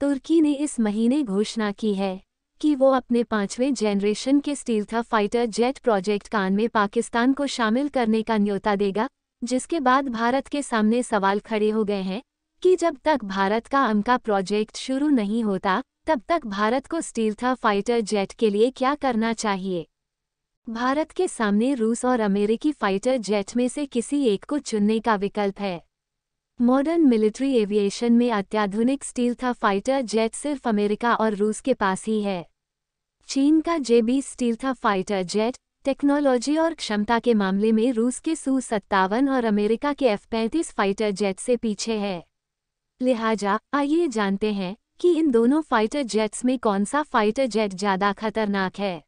तुर्की ने इस महीने घोषणा की है कि वो अपने पांचवें जेनरेशन के stealth fighter jet project Kaan में पाकिस्तान को शामिल करने का न्योता देगा जिसके बाद भारत के सामने सवाल खड़े हो गए हैं कि जब तक भारत का अमका प्रोजेक्ट शुरू नहीं होता तब तक भारत को स्टील्था फाइटर जेट के लिए क्या करना चाहिए भारत के सामने रूस और अमेरिकी फाइटर जेट में से किसी एक को चुनने का विकल्प है मॉडर्न मिलिट्री एविएशन में अत्याधुनिक स्टील था फाइटर जेट सिर्फ अमेरिका और रूस के पास ही है चीन का जेबी stealth fighter jet technology और क्षमता के मामले में रूस के सू सत्तावन और अमेरिका के एफ पैंतीस फाइटर जेट से पीछे है लिहाजा आइए जानते हैं कि इन दोनों फाइटर जेट्स में कौन सा फाइटर जेट ज़्यादा खतरनाक है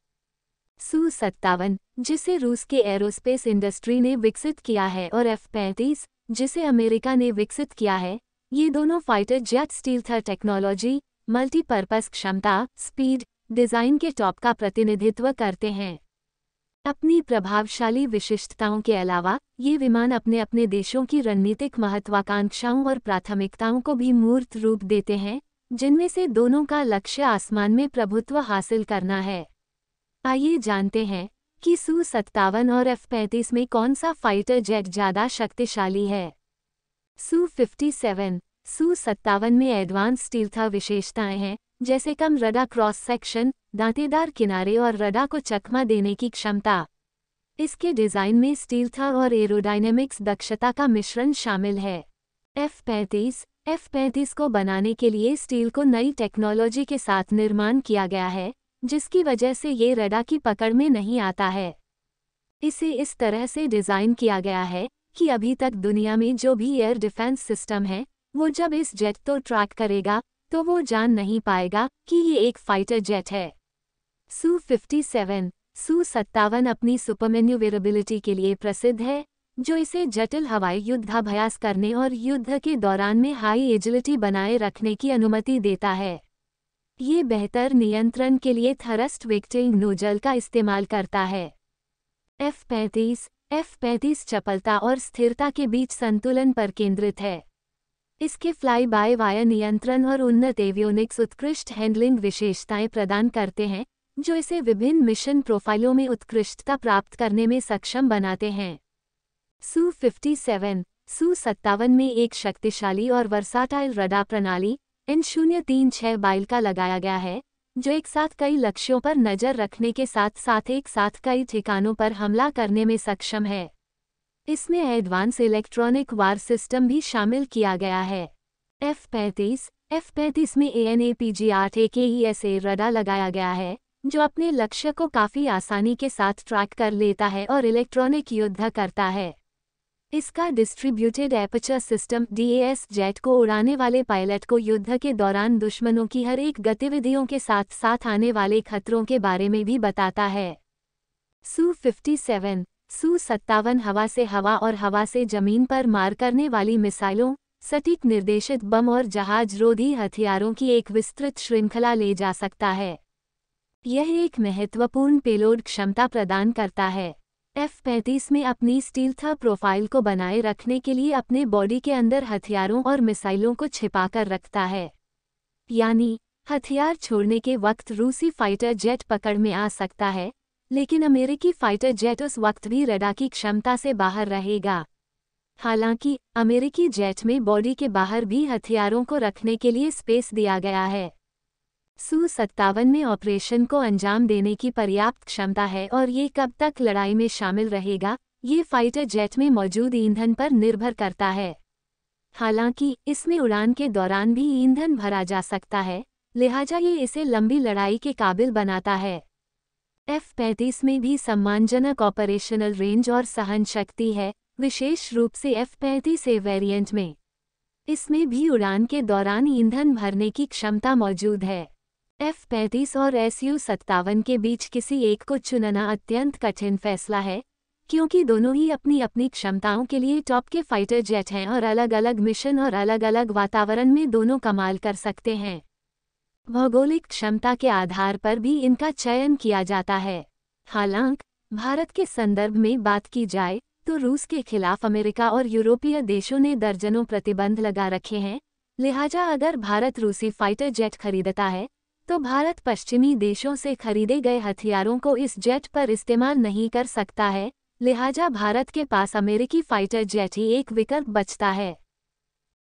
सू सत्तावन जिसे रूस के एरोस्पेस इंडस्ट्री ने विकसित किया है और एफ पैंतीस जिसे अमेरिका ने विकसित किया है ये दोनों fighter jet stealth technology multipurpose क्षमता स्पीड डिजाइन के टॉप का प्रतिनिधित्व करते हैं अपनी प्रभावशाली विशिष्टताओं के अलावा ये विमान अपने अपने देशों की रणनीतिक महत्वाकांक्षाओं और प्राथमिकताओं को भी मूर्त रूप देते हैं जिनमें से दोनों का लक्ष्य आसमान में प्रभुत्व हासिल करना है आइए जानते हैं कि सू सत्तावन और एफ पैंतीस में कौन सा फाइटर जेट ज़्यादा शक्तिशाली है सू फिफ्टी सेवन सू सत्तावन में एडवांस स्टील्था विशेषताएं हैं जैसे कम रडा क्रॉस सेक्शन दांतेदार किनारे और रडा को चकमा देने की क्षमता इसके डिज़ाइन में स्टील्था और एरोडाइनेमिक्स दक्षता का मिश्रण शामिल है एफ पैंतीस एफ पैंतीस को बनाने के लिए स्टील को नई टेक्नोलॉजी के साथ निर्माण किया गया है जिसकी वजह से ये रडा की पकड़ में नहीं आता है इसे इस तरह से डिज़ाइन किया गया है कि अभी तक दुनिया में जो भी एयर डिफेंस सिस्टम है वो जब इस जेट तो ट्रैक करेगा तो वो जान नहीं पाएगा कि ये एक फाइटर जेट है सू 57, सू सत्तावन अपनी सुपरमेन्यूवेरेबिलिटी के लिए प्रसिद्ध है जो इसे जटिल हवाई युद्धाभ्यास करने और युद्ध के दौरान में हाई एजिलिटी बनाए रखने की अनुमति देता है ये बेहतर नियंत्रण के लिए थरस्ट विक्टिंग नोजल का इस्तेमाल करता है एफ पैंतीस एफ पैंतीस चपलता और स्थिरता के बीच संतुलन पर केंद्रित है इसके फ्लाई बाय वायर नियंत्रण और उन्नत एवियोनिक्स उत्कृष्ट हैंडलिंग विशेषताएं प्रदान करते हैं जो इसे विभिन्न मिशन प्रोफाइलों में उत्कृष्टता प्राप्त करने में सक्षम बनाते हैं सू 57, सू सत्तावन में एक शक्तिशाली और वर्साटाइल रडा प्रणाली इन शून्य तीन छह बाइल का लगाया गया है जो एक साथ कई लक्ष्यों पर नज़र रखने के साथ साथ एक साथ कई ठिकानों पर हमला करने में सक्षम है इसमें एडवांस इलेक्ट्रॉनिक वार सिस्टम भी शामिल किया गया है एफ पैंतीस एफ पैंतीस में A N A P G आठ ए के ई एस ए रडा लगाया गया है जो अपने लक्ष्य को काफ़ी आसानी के साथ ट्रैक कर लेता है और इलेक्ट्रॉनिक युद्ध करता है इसका distributed aperture system DAS jet को उड़ाने वाले पायलट को युद्ध के दौरान दुश्मनों की हर एक गतिविधियों के साथ साथ आने वाले खतरों के बारे में भी बताता है सू 57, सू सत्तावन हवा से हवा और हवा से जमीन पर मार करने वाली मिसाइलों सटीक निर्देशित बम और जहाज रोधी हथियारों की एक विस्तृत श्रृंखला ले जा सकता है यह एक महत्वपूर्ण पेलोड क्षमता प्रदान करता है एफ पैंतीस में अपनी स्टील्था प्रोफाइल को बनाए रखने के लिए अपने बॉडी के अंदर हथियारों और मिसाइलों को छिपाकर रखता है यानी हथियार छोड़ने के वक्त रूसी फाइटर जेट पकड़ में आ सकता है लेकिन अमेरिकी फाइटर जेट उस वक्त भी रडा की क्षमता से बाहर रहेगा हालांकि अमेरिकी जेट में बॉडी के बाहर भी हथियारों को रखने के लिए स्पेस दिया गया है सू सत्तावन में ऑपरेशन को अंजाम देने की पर्याप्त क्षमता है और ये कब तक लड़ाई में शामिल रहेगा ये फाइटर जेट में मौजूद ईंधन पर निर्भर करता है हालांकि इसमें उड़ान के दौरान भी ईंधन भरा जा सकता है लिहाजा ये इसे लंबी लड़ाई के काबिल बनाता है एफ पैंतीस में भी सम्मानजनक ऑपरेशनल रेंज और सहन शक्ति है विशेष रूप से एफ पैंतीस ए वेरियंट में इसमें भी उड़ान के दौरान ईंधन भरने की क्षमता मौजूद है एफ पैंतीस और एस यू सत्तावन के बीच किसी एक को चुनना अत्यंत कठिन फैसला है क्योंकि दोनों ही अपनी अपनी क्षमताओं के लिए टॉप के फाइटर जेट हैं और अलग अलग मिशन और अलग अलग वातावरण में दोनों कमाल कर सकते हैं भौगोलिक क्षमता के आधार पर भी इनका चयन किया जाता है हालांकि भारत के संदर्भ में बात की जाए तो रूस के खिलाफ अमेरिका और यूरोपीय देशों ने दर्जनों प्रतिबंध लगा रखे हैं लिहाजा अगर भारत रूसी फाइटर जेट खरीदता है तो भारत पश्चिमी देशों से खरीदे गए हथियारों को इस जेट पर इस्तेमाल नहीं कर सकता है लिहाजा भारत के पास अमेरिकी फाइटर जेट ही एक विकल्प बचता है